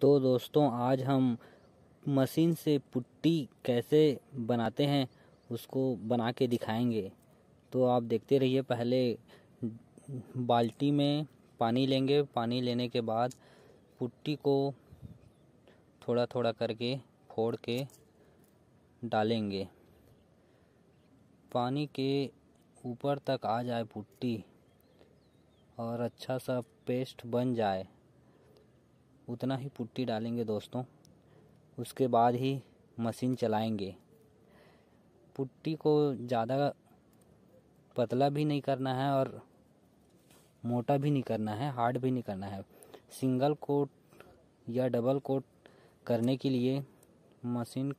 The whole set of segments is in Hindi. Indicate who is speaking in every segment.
Speaker 1: तो दोस्तों आज हम मशीन से पुट्टी कैसे बनाते हैं उसको बना के दिखाएंगे तो आप देखते रहिए पहले बाल्टी में पानी लेंगे पानी लेने के बाद पुट्टी को थोड़ा थोड़ा करके फोड़ के डालेंगे पानी के ऊपर तक आ जाए पुट्टी और अच्छा सा पेस्ट बन जाए उतना ही पुट्टी डालेंगे दोस्तों उसके बाद ही मशीन चलाएंगे पुट्टी को ज़्यादा पतला भी नहीं करना है और मोटा भी नहीं करना है हार्ड भी नहीं करना है सिंगल कोट या डबल कोट करने के लिए मशीन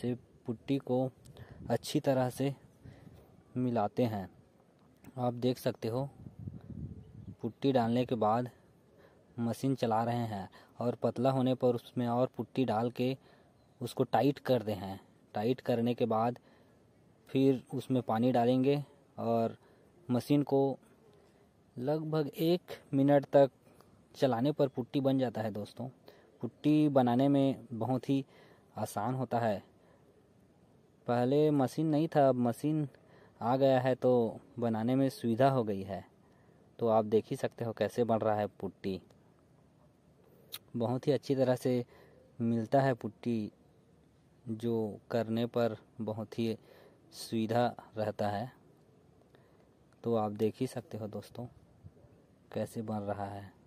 Speaker 1: से पुट्टी को अच्छी तरह से मिलाते हैं आप देख सकते हो पुट्टी डालने के बाद मशीन चला रहे हैं और पतला होने पर उसमें और पुट्टी डाल के उसको टाइट कर दे हैं टाइट करने के बाद फिर उसमें पानी डालेंगे और मशीन को लगभग एक मिनट तक चलाने पर पुट्टी बन जाता है दोस्तों पुट्टी बनाने में बहुत ही आसान होता है पहले मशीन नहीं था अब मशीन आ गया है तो बनाने में सुविधा हो गई है तो आप देख ही सकते हो कैसे बन रहा है पुट्टी बहुत ही अच्छी तरह से मिलता है पुट्टी जो करने पर बहुत ही सुविधा रहता है तो आप देख ही सकते हो दोस्तों कैसे बन रहा है